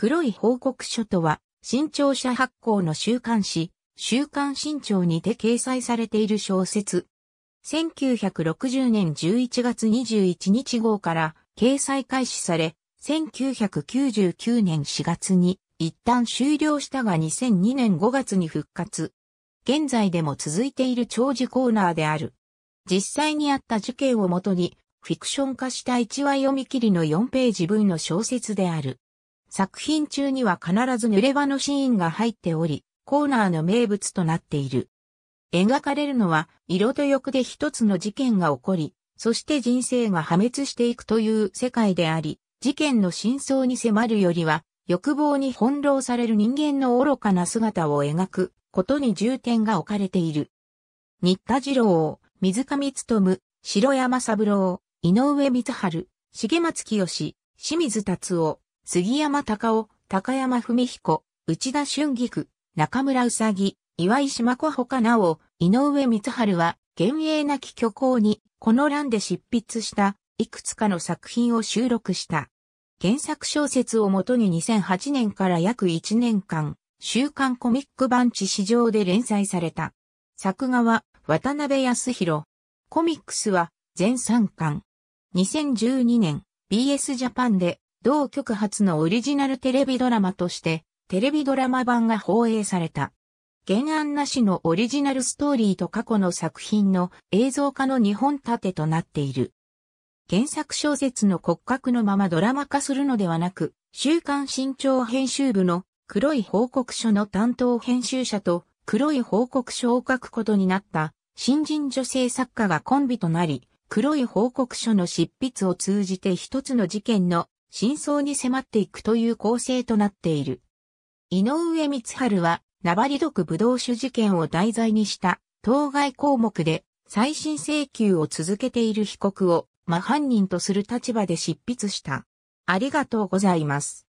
黒い報告書とは、新潮社発行の週刊誌、週刊新潮にて掲載されている小説。1960年11月21日号から掲載開始され、1999年4月に一旦終了したが2002年5月に復活。現在でも続いている長寿コーナーである。実際にあった事件をもとに、フィクション化した1話読み切りの4ページ分の小説である。作品中には必ず濡れ場のシーンが入っており、コーナーの名物となっている。描かれるのは、色と欲で一つの事件が起こり、そして人生が破滅していくという世界であり、事件の真相に迫るよりは、欲望に翻弄される人間の愚かな姿を描くことに重点が置かれている。新田次郎、水上務、城山三郎、井上光春、重松清、清水達夫、杉山隆夫、高山文彦、内田俊菊、中村うさぎ、岩井島子かなお、井上光春は、幻影なき虚構に、この欄で執筆した、いくつかの作品を収録した。原作小説をもとに2008年から約1年間、週刊コミック版地市場で連載された。作画は、渡辺康弘。コミックスは、全3巻。2012年、BS ジャパンで、同局初のオリジナルテレビドラマとして、テレビドラマ版が放映された。原案なしのオリジナルストーリーと過去の作品の映像化の2本立てとなっている。原作小説の骨格のままドラマ化するのではなく、週刊新潮編集部の黒い報告書の担当編集者と黒い報告書を書くことになった新人女性作家がコンビとなり、黒い報告書の執筆を通じて一つの事件の真相に迫っていくという構成となっている。井上光春は、名張リ毒武道酒事件を題材にした当該項目で再審請求を続けている被告を真犯人とする立場で執筆した。ありがとうございます。